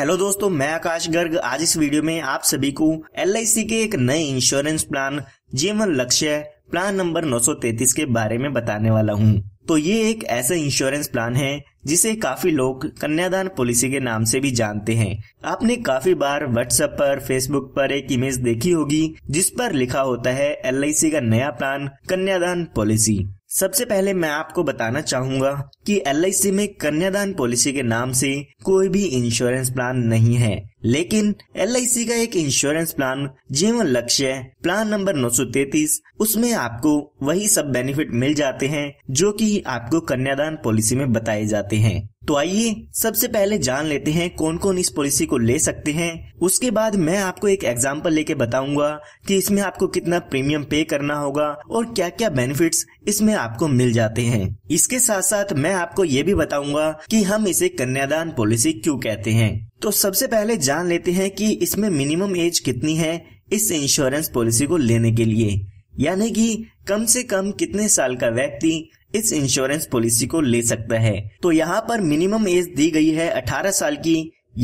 Hello दोस्तों मैं आकाश गर्ग आज इस वीडियो में आप सभी को एल के एक नए इंश्योरेंस प्लान जीवन लक्ष्य प्लान नंबर 933 के बारे में बताने वाला हूं। तो ये एक ऐसा इंश्योरेंस प्लान है जिसे काफी लोग कन्यादान पॉलिसी के नाम से भी जानते हैं आपने काफी बार व्हाट्सएप पर फेसबुक पर एक इमेज देखी होगी जिस पर लिखा होता है एल का नया प्लान कन्यादान पॉलिसी सबसे पहले मैं आपको बताना चाहूंगा कि एल में कन्यादान पॉलिसी के नाम से कोई भी इंश्योरेंस प्लान नहीं है लेकिन एल का एक इंश्योरेंस प्लान जीवन लक्ष्य प्लान नंबर 933 उसमें आपको वही सब बेनिफिट मिल जाते हैं जो कि आपको कन्यादान पॉलिसी में बताए जाते हैं तो आइए सबसे पहले जान लेते हैं कौन कौन इस पॉलिसी को ले सकते हैं उसके बाद मैं आपको एक एग्जाम्पल लेके बताऊंगा कि इसमें आपको कितना प्रीमियम पे करना होगा और क्या क्या बेनिफिट्स इसमें आपको मिल जाते हैं इसके साथ साथ मैं आपको ये भी बताऊंगा कि हम इसे कन्यादान पॉलिसी क्यों कहते हैं तो सबसे पहले जान लेते हैं कि इसमें मिनिमम एज कितनी है इस इंश्योरेंस पॉलिसी को लेने के लिए यानी कि कम से कम कितने साल का व्यक्ति इस इंश्योरेंस पॉलिसी को ले सकता है तो यहाँ पर मिनिमम एज दी गई है 18 साल की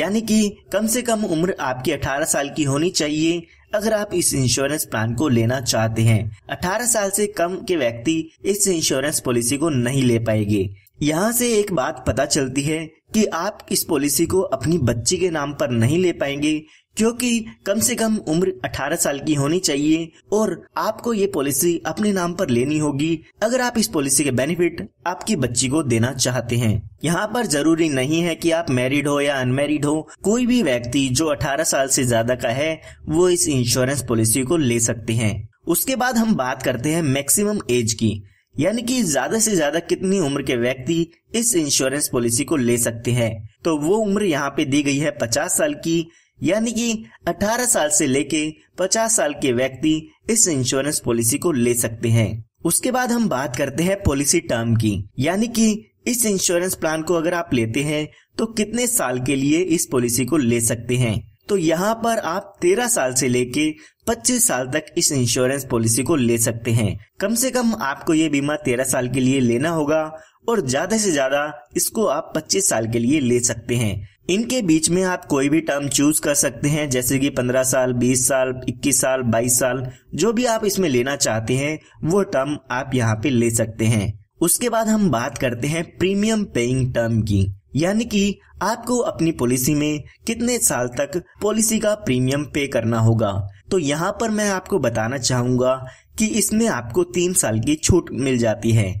यानी कि कम से कम उम्र आपकी 18 साल की होनी चाहिए अगर आप इस इंश्योरेंस प्लान को लेना चाहते हैं 18 साल से कम के व्यक्ति इस इंश्योरेंस पॉलिसी को नहीं ले पाएंगे यहाँ से एक बात पता चलती है कि आप इस पॉलिसी को अपनी बच्ची के नाम पर नहीं ले पाएंगे क्योंकि कम से कम उम्र 18 साल की होनी चाहिए और आपको ये पॉलिसी अपने नाम पर लेनी होगी अगर आप इस पॉलिसी के बेनिफिट आपकी बच्ची को देना चाहते हैं यहाँ पर जरूरी नहीं है कि आप मैरिड हो या अनमैरिड हो कोई भी व्यक्ति जो 18 साल से ज्यादा का है वो इस इंश्योरेंस पॉलिसी को ले सकते हैं उसके बाद हम बात करते हैं मैक्सिमम एज की यानी कि ज्यादा से ज्यादा कितनी उम्र के व्यक्ति इस इंश्योरेंस पॉलिसी को ले सकते हैं तो वो उम्र यहाँ पे दी गई है पचास साल की यानी कि 18 साल से लेके 50 साल के व्यक्ति इस इंश्योरेंस पॉलिसी को ले सकते हैं उसके बाद हम बात करते हैं पॉलिसी टर्म की यानी कि इस इंश्योरेंस प्लान को अगर आप लेते हैं तो कितने साल के लिए इस पॉलिसी को ले सकते हैं तो यहाँ पर आप 13 साल से लेके 25 साल तक इस इंश्योरेंस पॉलिसी को ले सकते हैं कम से कम आपको ये बीमा 13 साल के लिए लेना होगा और ज्यादा से ज्यादा इसको आप 25 साल के लिए ले सकते हैं इनके बीच में आप कोई भी टर्म चूज कर सकते हैं जैसे कि 15 साल 20 साल 21 साल 22 साल जो भी आप इसमें लेना चाहते हैं वो टर्म आप यहाँ पे ले सकते हैं उसके बाद हम बात करते हैं प्रीमियम पेइंग टर्म की यानी कि आपको अपनी पॉलिसी में कितने साल तक पॉलिसी का प्रीमियम पे करना होगा तो यहाँ पर मैं आपको बताना चाहूंगा कि इसमें आपको तीन साल की छूट मिल जाती है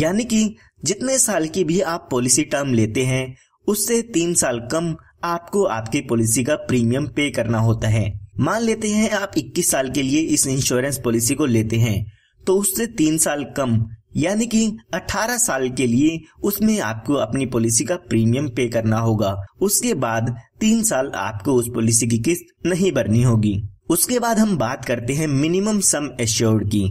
यानी कि जितने साल की भी आप पॉलिसी टर्म लेते हैं उससे तीन साल कम आपको आपकी पॉलिसी का प्रीमियम पे करना होता है मान लेते हैं आप 21 साल के लिए इस इंश्योरेंस पॉलिसी को लेते हैं तो उससे तीन साल कम यानी कि 18 साल के लिए उसमें आपको अपनी पॉलिसी का प्रीमियम पे करना होगा उसके बाद तीन साल आपको उस पॉलिसी की किस्त नहीं भरनी होगी उसके बाद हम बात करते हैं मिनिमम सम एश्योर्ड की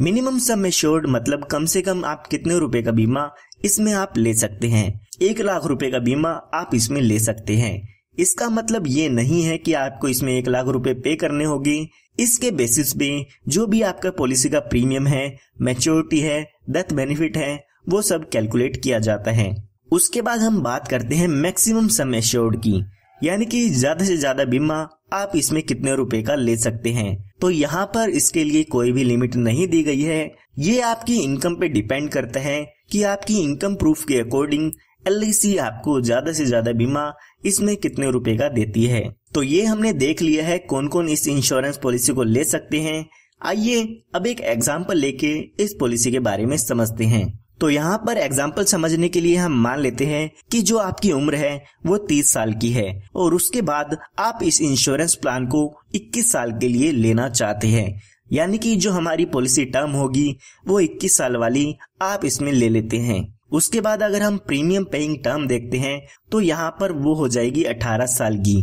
मिनिमम सम एश्योर्ड मतलब कम से कम आप कितने रुपए का बीमा इसमें आप ले सकते हैं एक लाख रुपए का बीमा आप इसमें ले सकते हैं इसका मतलब ये नहीं है कि आपको इसमें एक लाख रुपए पे करने होगी इसके बेसिस पे जो भी आपका पॉलिसी का प्रीमियम है मेच्योरिटी है डेथ बेनिफिट है वो सब कैलकुलेट किया जाता है उसके बाद हम बात करते हैं मैक्सिमम सम एश्योर्ड की यानी कि ज्यादा से ज्यादा बीमा आप इसमें कितने रुपए का ले सकते हैं तो यहाँ पर इसके लिए कोई भी लिमिट नहीं दी गई है ये आपकी इनकम पे डिपेंड करता है कि आपकी इनकम प्रूफ के अकॉर्डिंग एल आपको ज्यादा से ज्यादा बीमा इसमें कितने रुपए का देती है तो ये हमने देख लिया है कौन कौन इस इंश्योरेंस पॉलिसी को ले सकते हैं आइए अब एक एग्जाम्पल लेके इस पॉलिसी के बारे में समझते हैं तो यहाँ पर एग्जाम्पल समझने के लिए हम मान लेते हैं कि जो आपकी उम्र है वो 30 साल की है और उसके बाद आप इस इंश्योरेंस प्लान को 21 साल के लिए लेना चाहते हैं यानी कि जो हमारी पॉलिसी टर्म होगी वो 21 साल वाली आप इसमें ले लेते हैं उसके बाद अगर हम प्रीमियम पेइंग टर्म देखते हैं तो यहाँ पर वो हो जाएगी 18 साल की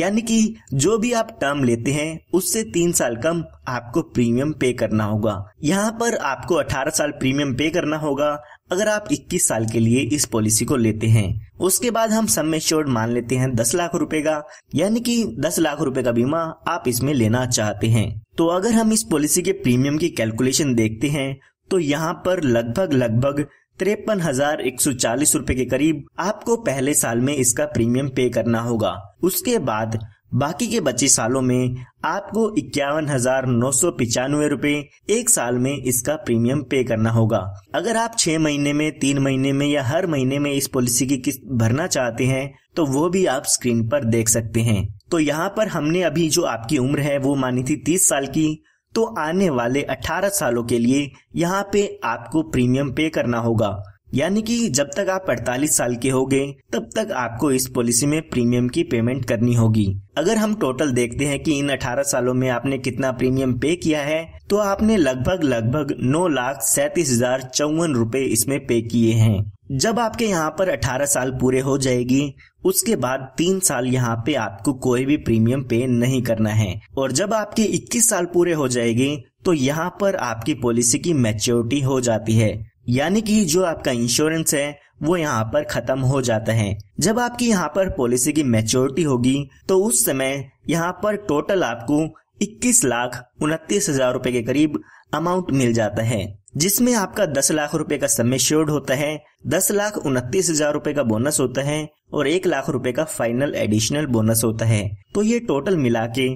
यानी कि जो भी आप टर्म लेते हैं उससे तीन साल कम आपको प्रीमियम पे करना होगा यहाँ पर आपको 18 साल प्रीमियम पे करना होगा अगर आप 21 साल के लिए इस पॉलिसी को लेते हैं उसके बाद हम सम शोर मान लेते हैं 10 लाख रुपए का यानी कि 10 लाख रुपए का बीमा आप इसमें लेना चाहते हैं तो अगर हम इस पॉलिसी के प्रीमियम की कैलकुलेशन देखते हैं तो यहाँ पर लगभग लगभग तिरपन हजार एक सौ चालीस रूपए के करीब आपको पहले साल में इसका प्रीमियम पे करना होगा उसके बाद बाकी के बचे सालों में आपको इक्यावन हजार नौ सौ पिचानवे रूपए एक साल में इसका प्रीमियम पे करना होगा अगर आप छह महीने में तीन महीने में या हर महीने में इस पॉलिसी की किस्त भरना चाहते हैं तो वो भी आप स्क्रीन पर देख सकते हैं तो यहाँ पर हमने अभी जो आपकी उम्र है वो मानी थी तीस साल की तो आने वाले 18 सालों के लिए यहाँ पे आपको प्रीमियम पे करना होगा यानी कि जब तक आप 48 साल के गए तब तक आपको इस पॉलिसी में प्रीमियम की पेमेंट करनी होगी अगर हम टोटल देखते हैं कि इन 18 सालों में आपने कितना प्रीमियम पे किया है तो आपने लगभग लगभग नौ लाख सैतीस हजार चौवन रूपए इसमें पे किए हैं जब आपके यहाँ पर 18 साल पूरे हो जाएगी उसके बाद तीन साल यहाँ पे आपको कोई भी प्रीमियम पे नहीं करना है और जब आपके 21 साल पूरे हो जाएगी तो यहाँ पर आपकी पॉलिसी की मैच्योरिटी हो जाती है यानी कि जो आपका इंश्योरेंस है वो यहाँ पर खत्म हो जाता है जब आपकी यहाँ पर पॉलिसी की मैच्योरिटी होगी तो उस समय यहाँ पर टोटल आपको इक्कीस लाख उनतीस हजार रूपए के करीब अमाउंट मिल जाता है जिसमें आपका दस लाख रुपए का समय श्योर्ड होता है दस लाख उनतीस हजार रूपए का बोनस होता है और एक लाख रुपए का फाइनल एडिशनल बोनस होता है तो ये टोटल मिला के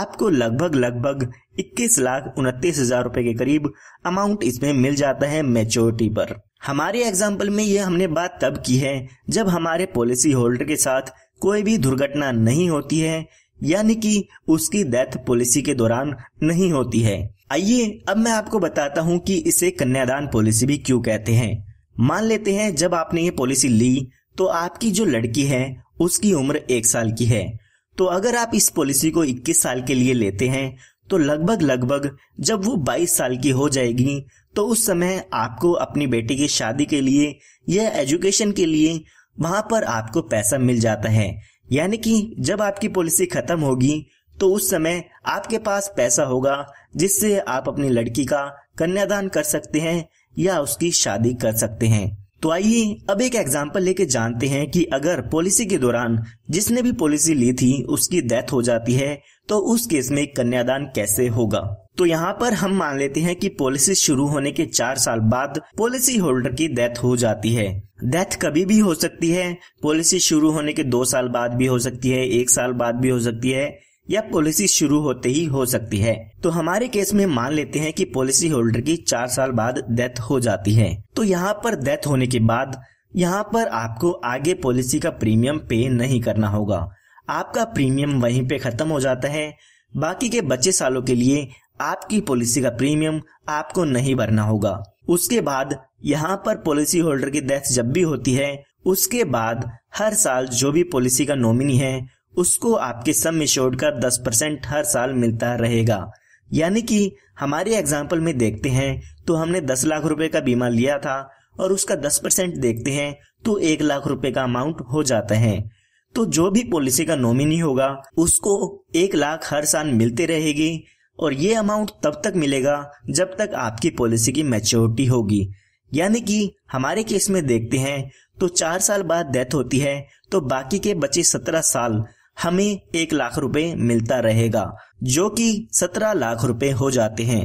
आपको लगभग लगभग इक्कीस लाख उनतीस हजार रूपए के करीब अमाउंट इसमें मिल जाता है मेच्योरिटी पर हमारे एग्जाम्पल में ये हमने बात तब की है जब हमारे पॉलिसी होल्डर के साथ कोई भी दुर्घटना नहीं होती है यानी कि उसकी डेथ पॉलिसी के दौरान नहीं होती है आइए अब मैं आपको बताता हूँ कि इसे कन्यादान पॉलिसी भी क्यों कहते हैं मान लेते हैं जब आपने ये पॉलिसी ली तो आपकी जो लड़की है उसकी उम्र एक साल की है तो अगर आप इस पॉलिसी को 21 साल के लिए लेते हैं तो लगभग लगभग जब वो 22 साल की हो जाएगी तो उस समय आपको अपनी बेटी की शादी के लिए या एजुकेशन के लिए वहां पर आपको पैसा मिल जाता है यानी कि जब आपकी पॉलिसी खत्म होगी तो उस समय आपके पास पैसा होगा जिससे आप अपनी लड़की का कन्यादान कर सकते हैं या उसकी शादी कर सकते हैं तो आइए अब एक एग्जाम्पल लेके जानते हैं कि अगर पॉलिसी के दौरान जिसने भी पॉलिसी ली थी उसकी डेथ हो जाती है तो उस केस में कन्यादान कैसे होगा तो यहाँ पर हम मान लेते हैं कि पॉलिसी शुरू होने के चार साल बाद पॉलिसी होल्डर की डेथ हो जाती है डेथ कभी भी हो सकती है पॉलिसी शुरू होने के दो साल बाद भी हो सकती है एक साल बाद भी हो सकती है या पॉलिसी शुरू होते ही हो सकती है तो हमारे केस में मान लेते हैं कि पॉलिसी होल्डर की चार साल बाद डेथ हो जाती है तो यहाँ पर डेथ होने के बाद यहाँ पर आपको आगे पॉलिसी का प्रीमियम पे नहीं करना होगा आपका प्रीमियम वहीं पे खत्म हो जाता है बाकी के बचे सालों के लिए आपकी पॉलिसी का प्रीमियम आपको नहीं भरना होगा उसके बाद यहाँ पर पॉलिसी होल्डर की डेथ जब भी होती है उसके बाद हर साल जो भी पॉलिसी का नॉमिनी है उसको आपके सम इंश्योर्ड का 10 परसेंट हर साल मिलता रहेगा यानी कि हमारे एग्जाम्पल में देखते हैं तो हमने 10 लाख रुपए का बीमा लिया था और उसका 10 परसेंट देखते हैं तो एक लाख रुपए का अमाउंट हो जाता है तो जो भी पॉलिसी का नॉमिनी होगा उसको एक लाख हर साल मिलते रहेगी और ये अमाउंट तब तक मिलेगा जब तक आपकी पॉलिसी की मेच्योरिटी होगी यानी कि हमारे केस में देखते हैं तो चार साल बाद डेथ होती है तो बाकी के बचे सत्रह साल हमें एक लाख रुपए मिलता रहेगा जो कि सत्रह लाख रुपए हो जाते हैं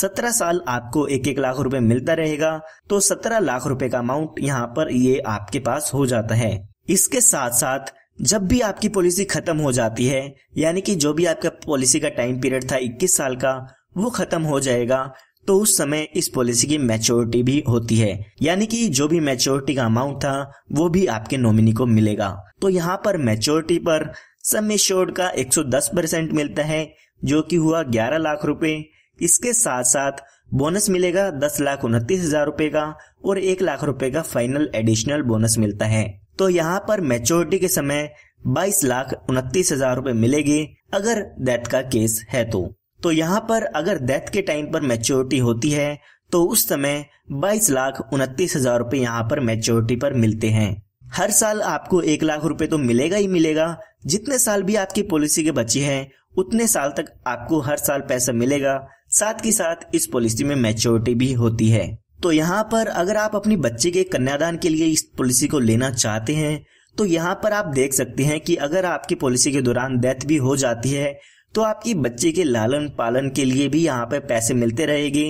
सत्रह साल आपको एक एक लाख रुपए मिलता रहेगा तो सत्रह लाख रुपए का अमाउंट यहाँ पर ये आपके पास हो जाता है इसके साथ साथ जब भी आपकी पॉलिसी खत्म हो जाती है यानी कि जो भी आपका पॉलिसी का टाइम पीरियड था 21 साल का वो खत्म हो जाएगा तो उस समय इस पॉलिसी की मैच्योरिटी भी होती है यानी कि जो भी मैच्योरिटी का अमाउंट था वो भी आपके नॉमिनी को मिलेगा तो यहाँ पर मैच्योरिटी पर सम एश्योर्ड का 110 परसेंट मिलता है जो कि हुआ 11 लाख रुपए इसके साथ साथ बोनस मिलेगा दस लाख उनतीस हजार रूपए का और एक लाख रुपए का फाइनल एडिशनल बोनस मिलता है तो यहाँ पर मेच्योरिटी के समय बाईस लाख उनतीस हजार रूपए मिलेगी अगर डेथ का केस है तो तो यहाँ पर अगर डेथ के टाइम पर मेच्योरिटी होती है तो उस समय बाईस लाख उनतीस हजार रूपए यहाँ पर मेच्योरिटी पर मिलते हैं हर साल आपको एक लाख रूपए तो मिलेगा ही मिलेगा जितने साल भी आपकी पॉलिसी के बचे हैं उतने साल तक आपको हर साल पैसा मिलेगा साथ के साथ इस पॉलिसी में मेच्योरिटी भी होती है तो यहाँ पर अगर आप अपनी बच्चे के कन्यादान के लिए इस पॉलिसी को लेना चाहते हैं तो यहाँ पर आप देख सकते हैं कि अगर आपकी पॉलिसी के दौरान डेथ भी हो जाती है तो आपकी बच्चे के लालन पालन के लिए भी यहाँ पर पैसे मिलते रहेंगे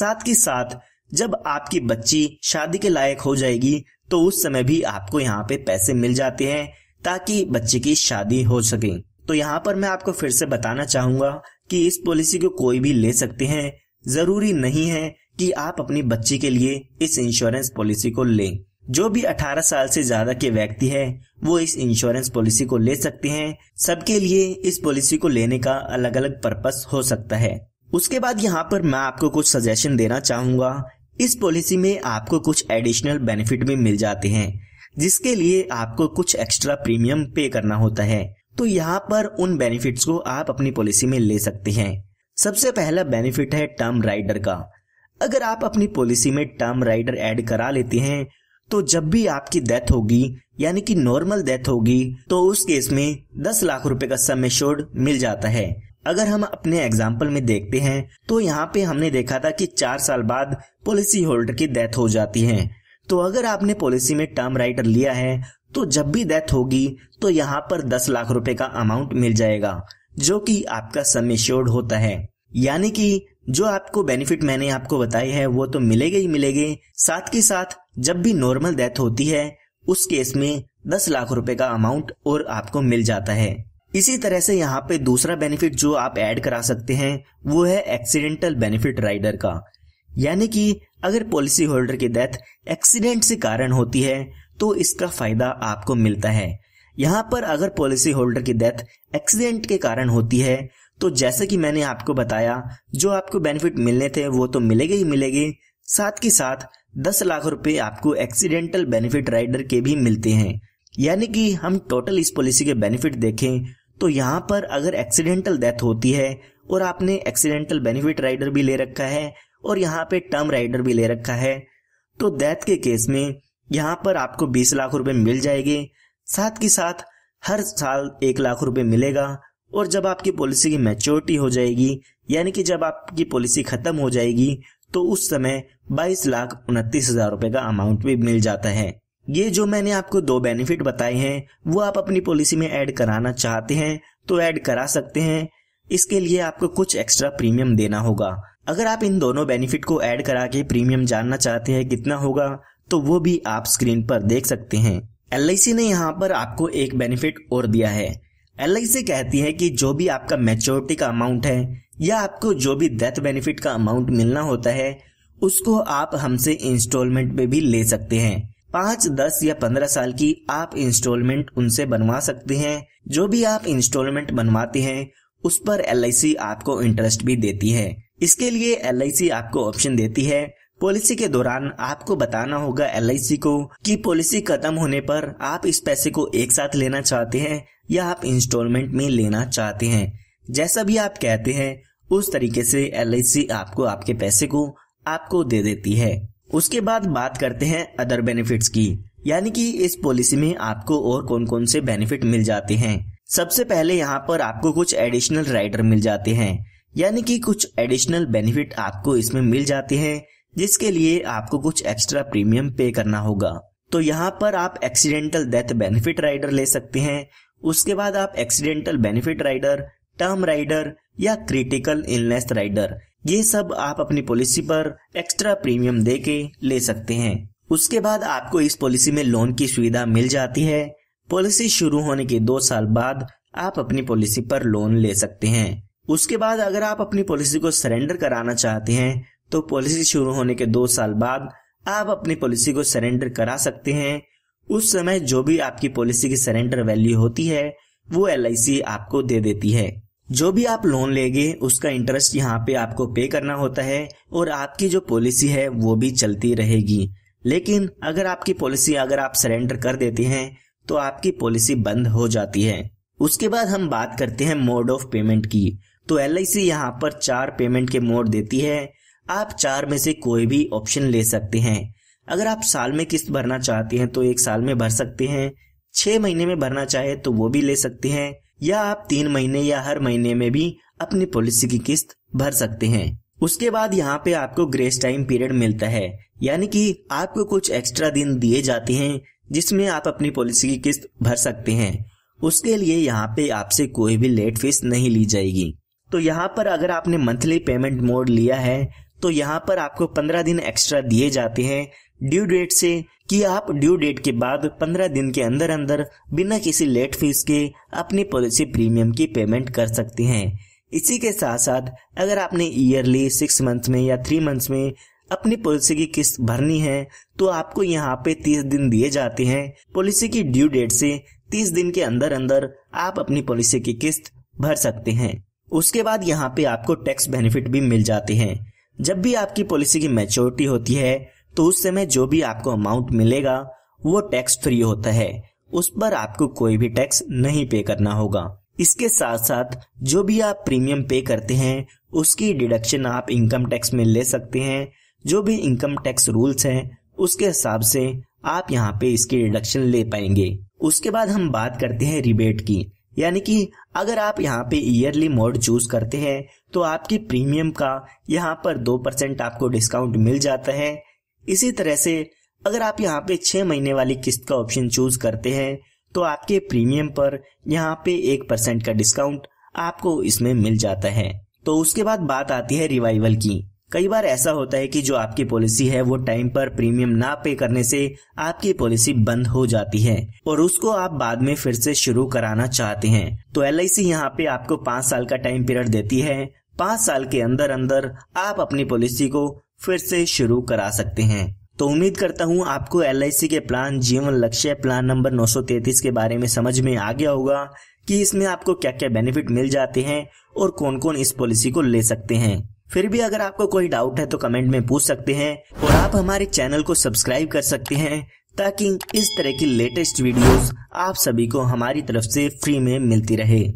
साथ ही साथ जब आपकी बच्ची शादी के लायक हो जाएगी तो उस समय भी आपको यहाँ पे पैसे मिल जाते हैं ताकि बच्चे की शादी हो सके तो यहाँ पर मैं आपको फिर से बताना चाहूंगा कि इस पॉलिसी को कोई भी ले सकते हैं जरूरी नहीं है कि आप अपने बच्चे के लिए इस इंश्योरेंस पॉलिसी को लें जो भी 18 साल से ज्यादा के व्यक्ति है वो इस इंश्योरेंस पॉलिसी को ले सकते हैं सबके लिए इस पॉलिसी को लेने का अलग अलग पर्पस हो सकता है उसके बाद यहाँ पर मैं आपको कुछ सजेशन देना चाहूंगा इस पॉलिसी में आपको कुछ एडिशनल बेनिफिट भी मिल जाते हैं जिसके लिए आपको कुछ एक्स्ट्रा प्रीमियम पे करना होता है तो यहाँ पर उन बेनिफिट्स को आप अपनी पॉलिसी में ले सकते हैं सबसे पहला बेनिफिट है टर्म राइडर का अगर आप अपनी पॉलिसी में टर्म राइडर ऐड करा लेते हैं तो जब भी आपकी डेथ होगी यानी कि नॉर्मल डेथ होगी तो उस केस में दस लाख रुपए का सम एश्योर्ड मिल जाता है अगर हम अपने एग्जाम्पल में देखते हैं तो यहाँ पे हमने देखा था कि चार साल बाद पॉलिसी होल्डर की डेथ हो जाती है तो अगर आपने पॉलिसी में टर्म राइटर लिया है तो जब भी डेथ होगी तो यहाँ पर दस लाख रुपए का अमाउंट मिल जाएगा जो कि आपका सम एश्योर्ड होता है यानी कि जो आपको बेनिफिट मैंने आपको बताई है वो तो मिलेगा ही मिलेगे साथ के साथ जब भी नॉर्मल डेथ होती है उस केस में दस लाख रुपए का अमाउंट और आपको मिल जाता है इसी तरह से यहाँ पे दूसरा बेनिफिट जो आप ऐड करा सकते हैं वो है एक्सीडेंटल बेनिफिट राइडर का यानी कि अगर पॉलिसी होल्डर की डेथ एक्सीडेंट से कारण होती है तो इसका फायदा आपको मिलता है यहाँ पर अगर पॉलिसी होल्डर की डेथ एक्सीडेंट के कारण होती है तो जैसे कि मैंने आपको बताया जो आपको बेनिफिट मिलने थे वो तो मिलेंगे ही मिलेंगे साथ के साथ दस लाख रुपए आपको एक्सीडेंटल बेनिफिट राइडर के भी मिलते हैं यानी कि हम टोटल इस पॉलिसी के बेनिफिट देखें तो यहाँ पर अगर एक्सीडेंटल डेथ होती है और आपने एक्सीडेंटल बेनिफिट राइडर भी ले रखा है और यहाँ पे टर्म राइडर भी ले रखा है तो डेथ के केस में यहाँ पर आपको बीस लाख रुपए मिल जाएंगे साथ के साथ हर साल एक लाख रुपए मिलेगा और जब आपकी पॉलिसी की मैच्योरिटी हो जाएगी यानी कि जब आपकी पॉलिसी खत्म हो जाएगी तो उस समय बाईस लाख उनतीस हजार रूपए का अमाउंट भी मिल जाता है ये जो मैंने आपको दो बेनिफिट बताए हैं वो आप अपनी पॉलिसी में ऐड कराना चाहते हैं तो ऐड करा सकते हैं इसके लिए आपको कुछ एक्स्ट्रा प्रीमियम देना होगा अगर आप इन दोनों बेनिफिट को ऐड करा के प्रीमियम जानना चाहते हैं कितना होगा तो वो भी आप स्क्रीन पर देख सकते हैं एल ने यहाँ पर आपको एक बेनिफिट और दिया है एल सी कहती है कि जो भी आपका मेच्योरिटी का अमाउंट है या आपको जो भी डेथ बेनिफिट का अमाउंट मिलना होता है उसको आप हमसे इंस्टॉलमेंट में भी ले सकते हैं पाँच दस या पंद्रह साल की आप इंस्टॉलमेंट उनसे बनवा सकते हैं जो भी आप इंस्टॉलमेंट बनवाते हैं उस पर एल आपको इंटरेस्ट भी देती है इसके लिए एल आपको ऑप्शन देती है पॉलिसी के दौरान आपको बताना होगा एल को कि पॉलिसी खत्म होने पर आप इस पैसे को एक साथ लेना चाहते हैं या आप इंस्टॉलमेंट में लेना चाहते हैं जैसा भी आप कहते हैं उस तरीके से एल आपको आपके पैसे को आपको दे देती है उसके बाद बात करते हैं अदर बेनिफिट्स की यानी कि इस पॉलिसी में आपको और कौन कौन से बेनिफिट मिल जाते हैं सबसे पहले यहाँ पर आपको कुछ एडिशनल राइडर मिल जाते हैं यानी कि कुछ एडिशनल बेनिफिट आपको इसमें मिल जाते हैं जिसके लिए आपको कुछ एक्स्ट्रा प्रीमियम पे करना होगा तो यहाँ पर आप एक्सीडेंटल डेथ बेनिफिट राइडर ले सकते हैं उसके बाद आप accidental benefit rider term rider या क्रिटिकल इलनेस राइडर ये सब आप अपनी पॉलिसी पर एक्स्ट्रा प्रीमियम दे के ले सकते हैं उसके बाद आपको इस पॉलिसी में लोन की सुविधा मिल जाती है पॉलिसी शुरू होने के दो साल बाद आप अपनी पॉलिसी पर लोन ले सकते हैं उसके बाद अगर आप अपनी पॉलिसी को सरेंडर कराना चाहते हैं तो पॉलिसी शुरू होने के दो साल बाद आप अपनी पॉलिसी को सरेंडर करा सकते हैं उस समय जो भी आपकी पॉलिसी की सरेंडर वैल्यू होती है वो एल आपको दे देती है जो भी आप लोन लेंगे उसका इंटरेस्ट यहाँ पे आपको पे करना होता है और आपकी जो पॉलिसी है वो भी चलती रहेगी लेकिन अगर आपकी पॉलिसी अगर आप सरेंडर कर देते हैं तो आपकी पॉलिसी बंद हो जाती है उसके बाद हम बात करते हैं मोड ऑफ पेमेंट की तो एल आई सी यहाँ पर चार पेमेंट के मोड देती है आप चार में से कोई भी ऑप्शन ले सकते हैं अगर आप साल में किस्त भरना चाहते हैं तो एक साल में भर सकते हैं छह महीने में भरना चाहे तो वो भी ले सकते हैं या आप तीन महीने या हर महीने में भी अपनी पॉलिसी की किस्त भर सकते हैं उसके बाद यहाँ पे आपको ग्रेस टाइम पीरियड मिलता है यानी कि आपको कुछ एक्स्ट्रा दिन दिए जाते हैं जिसमें आप अपनी पॉलिसी की किस्त भर सकते हैं उसके लिए यहाँ पे आपसे कोई भी लेट फीस नहीं ली जाएगी तो यहाँ पर अगर आपने मंथली पेमेंट मोड लिया है तो यहाँ पर आपको पंद्रह दिन एक्स्ट्रा दिए जाते हैं ड्यू डेट से कि आप ड्यू डेट के बाद 15 दिन के अंदर अंदर बिना किसी लेट फीस के अपनी पॉलिसी प्रीमियम की पेमेंट कर सकते हैं इसी के साथ साथ अगर आपने ईयरली सिक्स मंथ में या थ्री मंथ में अपनी पॉलिसी की किस्त भरनी है तो आपको यहाँ पे तीस दिन दिए जाते हैं पॉलिसी की ड्यू डेट से तीस दिन के अंदर अंदर आप अपनी पॉलिसी की किस्त भर सकते हैं उसके बाद यहाँ पे आपको टैक्स बेनिफिट भी मिल जाते हैं जब भी आपकी पॉलिसी की मैच्योरिटी होती है तो उस समय जो भी आपको अमाउंट मिलेगा वो टैक्स फ्री होता है उस पर आपको कोई भी टैक्स नहीं पे करना होगा इसके साथ साथ जो भी आप प्रीमियम पे करते हैं उसकी डिडक्शन आप इनकम टैक्स में ले सकते हैं जो भी इनकम टैक्स रूल्स हैं उसके हिसाब से आप यहाँ पे इसकी डिडक्शन ले पाएंगे उसके बाद हम बात करते हैं रिबेट की यानी कि अगर आप यहाँ पे ईयरली मोड चूज करते हैं तो आपके प्रीमियम का यहाँ पर दो परसेंट आपको डिस्काउंट मिल जाता है इसी तरह से अगर आप यहाँ पे छह महीने वाली किस्त का ऑप्शन चूज करते हैं तो आपके प्रीमियम पर यहाँ पे एक परसेंट का डिस्काउंट आपको इसमें मिल जाता है तो उसके बाद बात आती है रिवाइवल की कई बार ऐसा होता है कि जो आपकी पॉलिसी है वो टाइम पर प्रीमियम ना पे करने से आपकी पॉलिसी बंद हो जाती है और उसको आप बाद में फिर से शुरू कराना चाहते हैं तो एल आई सी यहाँ पे आपको पाँच साल का टाइम पीरियड देती है पाँच साल के अंदर अंदर आप अपनी पॉलिसी को फिर से शुरू करा सकते हैं तो उम्मीद करता हूँ आपको एल के प्लान जीवन लक्ष्य प्लान नंबर 933 के बारे में समझ में आ गया होगा कि इसमें आपको क्या क्या बेनिफिट मिल जाते हैं और कौन कौन इस पॉलिसी को ले सकते हैं फिर भी अगर आपको कोई डाउट है तो कमेंट में पूछ सकते हैं और आप हमारे चैनल को सब्सक्राइब कर सकते हैं ताकि इस तरह की लेटेस्ट वीडियोस आप सभी को हमारी तरफ से फ्री में मिलती रहे